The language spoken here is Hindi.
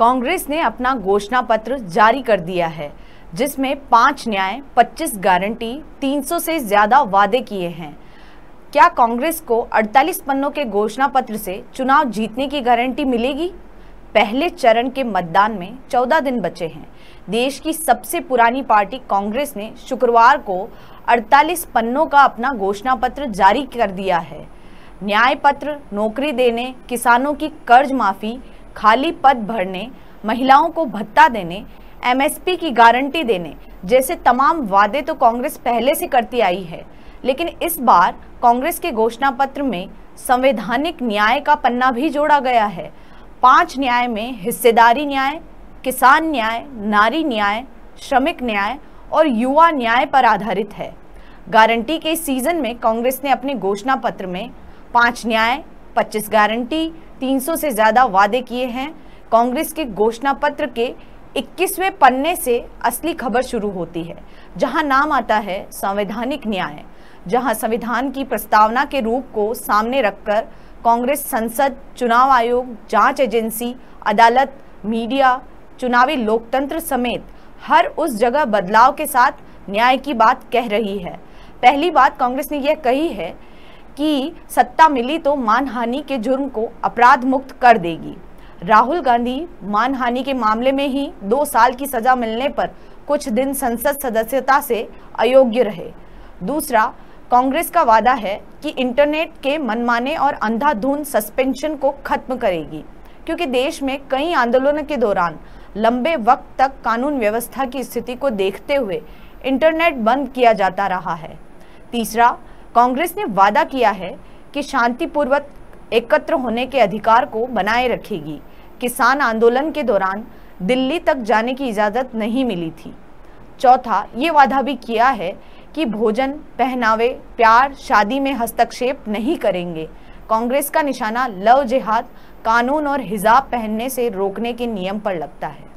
कांग्रेस ने अपना घोषणा पत्र जारी कर दिया है जिसमें पाँच न्याय 25 गारंटी 300 से ज़्यादा वादे किए हैं क्या कांग्रेस को 48 पन्नों के घोषणा पत्र से चुनाव जीतने की गारंटी मिलेगी पहले चरण के मतदान में 14 दिन बचे हैं देश की सबसे पुरानी पार्टी कांग्रेस ने शुक्रवार को 48 पन्नों का अपना घोषणा पत्र जारी कर दिया है न्याय पत्र नौकरी देने किसानों की कर्ज माफ़ी खाली पद भरने महिलाओं को भत्ता देने एमएसपी की गारंटी देने जैसे तमाम वादे तो कांग्रेस पहले से करती आई है लेकिन इस बार कांग्रेस के घोषणा पत्र में संवैधानिक न्याय का पन्ना भी जोड़ा गया है पांच न्याय में हिस्सेदारी न्याय किसान न्याय नारी न्याय श्रमिक न्याय और युवा न्याय पर आधारित है गारंटी के सीजन में कांग्रेस ने अपने घोषणा पत्र में पांच न्याय पच्चीस गारंटी 300 से ज़्यादा वादे किए हैं कांग्रेस के घोषणा पत्र के 21वें पन्ने से असली खबर शुरू होती है जहां नाम आता है संवैधानिक न्याय जहां संविधान की प्रस्तावना के रूप को सामने रखकर कांग्रेस संसद चुनाव आयोग जांच एजेंसी अदालत मीडिया चुनावी लोकतंत्र समेत हर उस जगह बदलाव के साथ न्याय की बात कह रही है पहली बात कांग्रेस ने यह कही है की सत्ता मिली तो मानहानि के जुर्म को अपराध मुक्त कर देगी राहुल गांधी मानहानि के मामले में ही दो साल की सजा मिलने पर कुछ दिन संसद सदस्यता से अयोग्य रहे दूसरा कांग्रेस का वादा है कि इंटरनेट के मनमाने और अंधाधुंध सस्पेंशन को खत्म करेगी क्योंकि देश में कई आंदोलनों के दौरान लंबे वक्त तक कानून व्यवस्था की स्थिति को देखते हुए इंटरनेट बंद किया जाता रहा है तीसरा कांग्रेस ने वादा किया है कि शांतिपूर्वक एकत्र होने के अधिकार को बनाए रखेगी किसान आंदोलन के दौरान दिल्ली तक जाने की इजाज़त नहीं मिली थी चौथा ये वादा भी किया है कि भोजन पहनावे प्यार शादी में हस्तक्षेप नहीं करेंगे कांग्रेस का निशाना लव जिहाद कानून और हिजाब पहनने से रोकने के नियम पर लगता है